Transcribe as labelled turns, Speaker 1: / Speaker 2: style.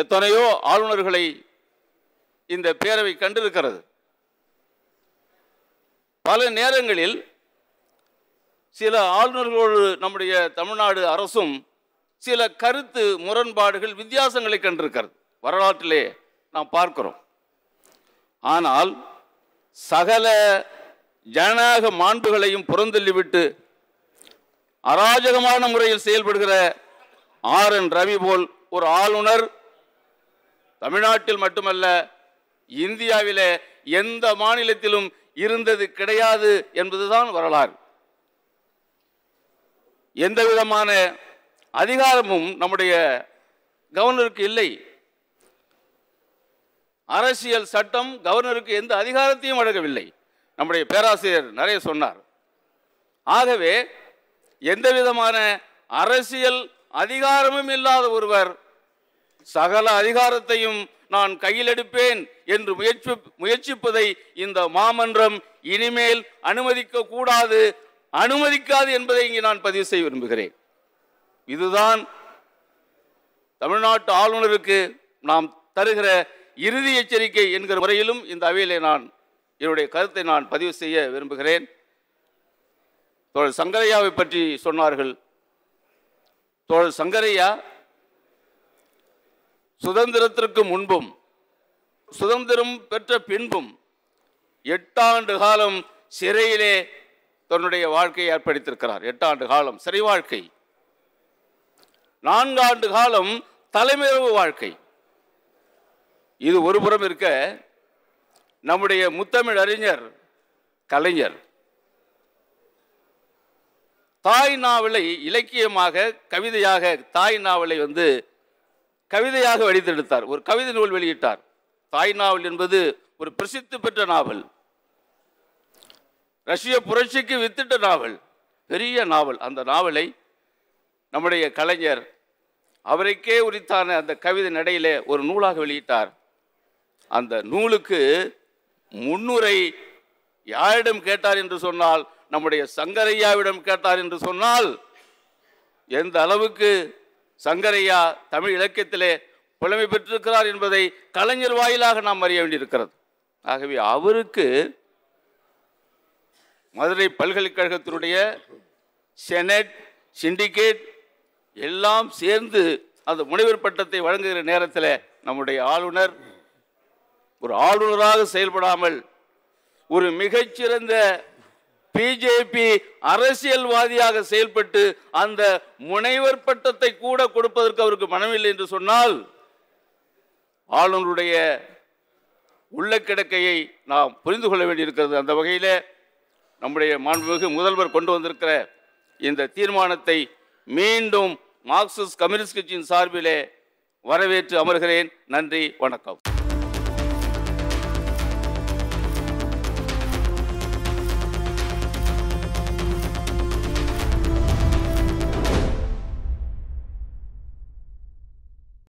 Speaker 1: எத்தனையோ ஆளுநர்களை இந்த பேரவை கண்டிருக்கிறது பல நேரங்களில் சில ஆளுநர்களோடு நம்முடைய தமிழ்நாடு அரசும் சில கருத்து முரண்பாடுகள் வித்தியாசங்களை கண்டிருக்கிறது வரலாற்றிலே நாம் பார்க்கிறோம் ஆனால் சகல ஜனநாயக மாண்புகளையும் புறந்தள்ளிவிட்டு அராஜகமான முறையில் செயல்படுகிற ஆர் என் ரவி போல் ஒரு ஆளுநர் தமிழ்நாட்டில் மட்டுமல்ல இந்தியாவில் எந்த மாநிலத்திலும் இருந்தது கிடையாது என்பதுதான் வரலாறு எந்த விதமான அதிகாரமும் நம்முடைய கவர்னருக்கு இல்லை அரசியல் சட்டம் கவர்னருக்கு எந்த அதிகாரத்தையும் வழங்கவில்லை நம்முடைய பேராசிரியர் நிறைய சொன்னார் ஆகவே எந்த விதமான அரசியல் அதிகாரமும் இல்லாத ஒருவர் சகல அதிகாரத்தையும் நான் கையிலெடுப்பேன் என்று முயற்சி முயற்சிப்பதை இந்த மாமன்றம் இனிமேல் அனுமதிக்க கூடாது அனுமதிக்காது என்பதை இங்கே நான் பதிவு செய்ய விரும்புகிறேன் இதுதான் தமிழ்நாட்டு ஆளுநருக்கு நாம் தருகிற இறுதி எச்சரிக்கை என்கிற முறையிலும் இந்த அவையிலே நான் என்னுடைய கருத்தை நான் பதிவு செய்ய விரும்புகிறேன் தோழர் சங்கரையாவை பற்றி சொன்னார்கள் தோழர் சங்கரையா சுதந்திரத்திற்கு முன்பும் சுதந்திரம் பெற்ற பின்பும் எட்டாண்டு காலம் சிறையிலே தன்னுடைய வாழ்க்கையை அர்ப்பணித்திருக்கிறார் எட்டாண்டு காலம் சிறை வாழ்க்கை நான்காண்டு காலம் தலைமையரவு வாழ்க்கை இது ஒரு புறம் இருக்க நம்முடைய முத்தமிழ் அறிஞர் கலைஞர் தாய் நாவலை இலக்கியமாக கவிதையாக தாய் நாவலை வந்து கவிதையாக வடித்தெடுத்தார் ஒரு கவிதை நூல் வெளியிட்டார் தாய் நாவல் என்பது ஒரு பிரசித்தி பெற்ற நாவல் ரஷ்ய புரட்சிக்கு வித்திட்ட நாவல் பெரிய நாவல் அந்த நாவலை நம்முடைய கலைஞர் அவரைக்கே உரித்தான அந்த கவிதை நடையிலே ஒரு நூலாக வெளியிட்டார் அந்த நூலுக்கு முன்னுரை யாரிடம் கேட்டார் என்று சொன்னால் நம்முடைய சங்கரையாவிடம் கேட்டார் என்று சொன்னால் எந்த அளவுக்கு சங்கரையா தமிழ் இலக்கியத்திலே புலமை பெற்றிருக்கிறார் என்பதை கலைஞர் வாயிலாக நாம் அறிய வேண்டியிருக்கிறது ஆகவே அவருக்கு மதுரை பல்கலைக்கழகத்தினுடைய செனட் சிண்டிகேட் எல்லாம் சேர்ந்து அந்த முனைவர் பட்டத்தை வழங்குகிற நேரத்தில் நம்முடைய ஆளுநர் ஒரு ஆளுநராக செயல்படாமல் ஒரு மிகச்சிறந்த பிஜேபி அரசியல்வாதியாக செயல்பட்டு அந்த முனைவர் பட்டத்தை கூட கொடுப்பதற்கு அவருக்கு மனமில்லை என்று சொன்னால் ஆளுநருடைய உள்ள கிடக்கையை நாம் புரிந்து கொள்ள வேண்டியிருக்கிறது அந்த வகையில் நம்முடைய மாண்புமிகு முதல்வர் கொண்டு வந்திருக்கிற இந்த தீர்மானத்தை மீண்டும் மார்க்சிஸ்ட் கம்யூனிஸ்ட் கட்சியின் சார்பிலே வரவேற்று அமர்கிறேன் நன்றி வணக்கம்